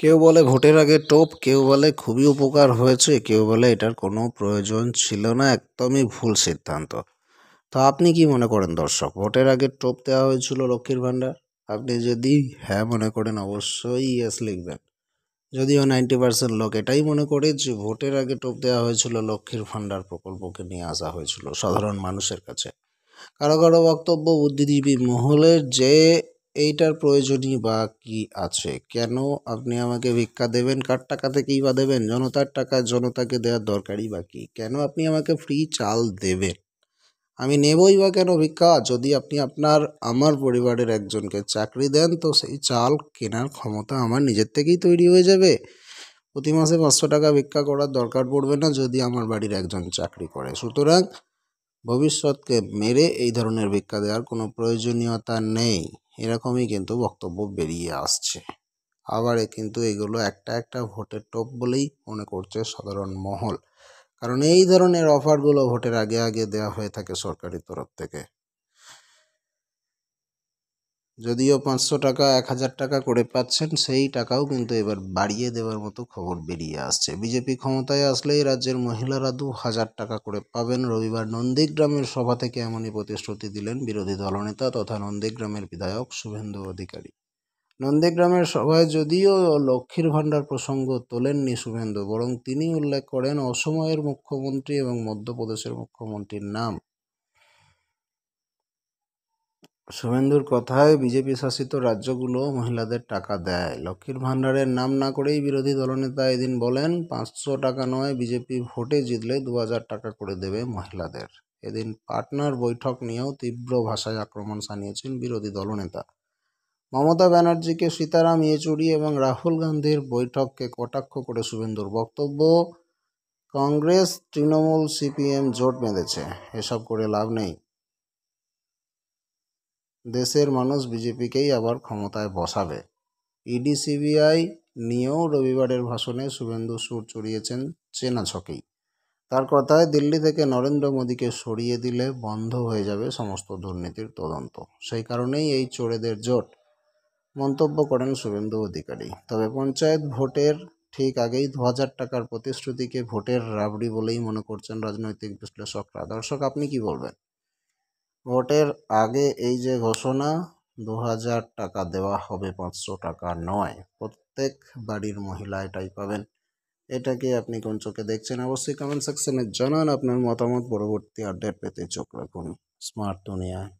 কেউ বলে ভোটের আগে টোপ কেউ বলে খুবই উপকার হয়েছে কেউ বলে এটার কোনো প্রয়োজন ছিল না একদমই ভুল সিদ্ধান্ত তো আপনি কি মনে করেন দর্শক ভোটের আগে টোপ দেওয়া হয়েছিল লক্ষ্মীর ভাণ্ডার আপনি যদি হ্যাঁ মনে করেন অবশ্যই ইয়েস লিখবেন যদিও নাইনটি পার্সেন্ট লোক এটাই মনে করে যে ভোটের আগে টোপ দেওয়া হয়েছিল লক্ষ্মীর ভাণ্ডার প্রকল্পকে নিয়ে আসা হয়েছিল সাধারণ মানুষের কাছে কারো কারো বক্তব্য বুদ্ধিজীবী মহলের যে এইটার প্রয়োজনই বা কী আছে কেন আপনি আমাকে ভিক্ষা দেবেন কার টাকা থেকেই বা দেবেন জনতার টাকা জনতাকে দেওয়ার দরকারই বা কী কেন আপনি আমাকে ফ্রি চাল দেবেন আমি নেবই বা কেন ভিক্ষা যদি আপনি আপনার আমার পরিবারের একজনকে চাকরি দেন তো সেই চাল কেনার ক্ষমতা আমার নিজের থেকেই তৈরি হয়ে যাবে প্রতি মাসে পাঁচশো টাকা ভিক্ষা করার দরকার পড়বে না যদি আমার বাড়ির একজন চাকরি করে সুতরাং ভবিষ্যৎকে মেরে এই ধরনের ভিক্ষা দেওয়ার কোনো প্রয়োজনীয়তা নেই এরকমই কিন্তু বক্তব্য বেরিয়ে আসছে আবার কিন্তু এগুলো একটা একটা ভোটের টোপ বলেই মনে করছে সাধারণ মহল কারণ এই ধরনের অফারগুলো ভোটের আগে আগে দেওয়া হয়ে থাকে সরকারি তরফ থেকে যদিও পাঁচশো টাকা এক হাজার টাকা করে পাচ্ছেন সেই টাকাও কিন্তু এবার বাড়িয়ে দেওয়ার মতো খবর বেরিয়ে আসছে বিজেপি ক্ষমতায় আসলেই রাজ্যের মহিলারা দু হাজার টাকা করে পাবেন রবিবার নন্দীগ্রামের সভা থেকে এমনই প্রতিশ্রুতি দিলেন বিরোধী দলনেতা তথা নন্দীগ্রামের বিধায়ক শুভেন্দু অধিকারী নন্দীগ্রামের সভায় যদিও লক্ষ্মীর ভাণ্ডার প্রসঙ্গ তোলেননি শুভেন্দু বরং তিনি উল্লেখ করেন অসময়ের মুখ্যমন্ত্রী এবং মধ্যপ্রদেশের মুখ্যমন্ত্রীর নাম শুভেন্দুর কথায় বিজেপি শাসিত রাজ্যগুলো মহিলাদের টাকা দেয় লক্ষ্মীর ভাণ্ডারের নাম না করেই বিরোধী দলনেতা এদিন বলেন পাঁচশো টাকা নয় বিজেপি ভোটে জিতলে দু টাকা করে দেবে মহিলাদের এদিন পার্টনার বৈঠক নিয়েও তীব্র ভাষায় আক্রমণ সানিয়েছেন বিরোধী দলনেতা মমতা ব্যানার্জিকে সীতারাম ইয়েচুরি এবং রাহুল গান্ধীর বৈঠককে কটাক্ষ করে শুভেন্দুর বক্তব্য কংগ্রেস তৃণমূল সিপিএম জোট বেঁধেছে এসব করে লাভ নেই দেশের মানুষ বিজেপিকেই আবার ক্ষমতায় বসাবে ইডি e সিবিআই নিয়েও রবিবারের ভাষণে শুভেন্দু সুর চড়িয়েছেন চেনা ছকেই তার কথায় দিল্লি থেকে নরেন্দ্র মোদীকে সরিয়ে দিলে বন্ধ হয়ে যাবে সমস্ত দুর্নীতির তদন্ত সেই কারণেই এই চোরেদের জোট মন্তব্য করেন শুভেন্দু অধিকারী তবে পঞ্চায়েত ভোটের ঠিক আগেই দু হাজার টাকার প্রতিশ্রুতিকে ভোটের রাবড়ি বলেই মনে করছেন রাজনৈতিক বিশ্লেষকরা দর্শক আপনি কি বলবেন ভোটের আগে এই যে ঘোষণা দু হাজার টাকা দেওয়া হবে পাঁচশো টাকা নয় প্রত্যেক বাড়ির মহিলা এটাই পাবেন এটাকে আপনি কোন চোখে দেখছেন অবশ্যই কমেন্ট সেকশনে জানান আপনার মতামত পরবর্তী আপডেট পেতে চোখ রাখুন স্মার্ট দুনিয়ায়